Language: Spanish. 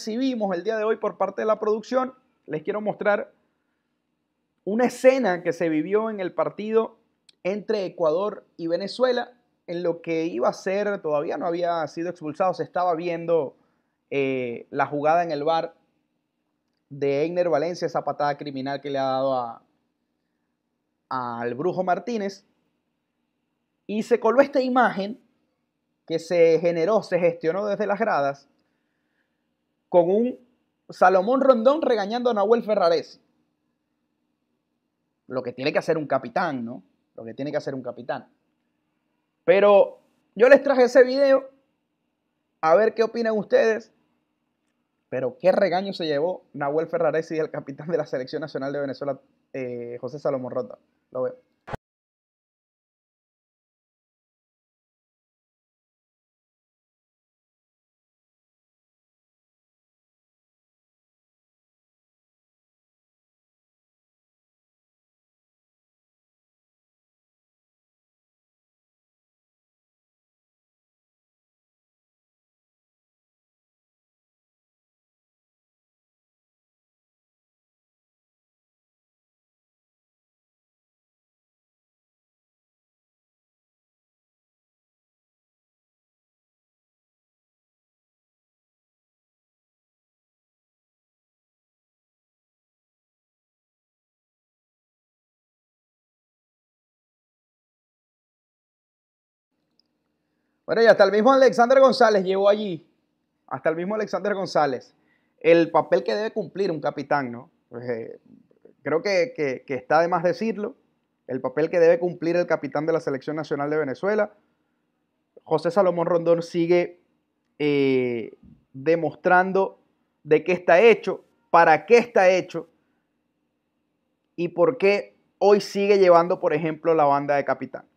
recibimos el día de hoy por parte de la producción, les quiero mostrar una escena que se vivió en el partido entre Ecuador y Venezuela, en lo que iba a ser, todavía no había sido expulsado, se estaba viendo eh, la jugada en el bar de Einer Valencia, esa patada criminal que le ha dado al Brujo Martínez. Y se coló esta imagen que se generó, se gestionó desde las gradas, con un Salomón Rondón regañando a Nahuel Ferrares. Lo que tiene que hacer un capitán, ¿no? Lo que tiene que hacer un capitán. Pero yo les traje ese video a ver qué opinan ustedes. Pero qué regaño se llevó Nahuel y el capitán de la Selección Nacional de Venezuela, eh, José Salomón Rondón. Lo veo. Bueno, y hasta el mismo Alexander González llegó allí, hasta el mismo Alexander González, el papel que debe cumplir un capitán, ¿no? Pues, eh, creo que, que, está de más decirlo, el papel que debe cumplir el capitán de la Selección Nacional de Venezuela. José Salomón Rondón sigue eh, demostrando de qué está hecho, para qué está hecho y por qué hoy sigue llevando, por ejemplo, la banda de capitán.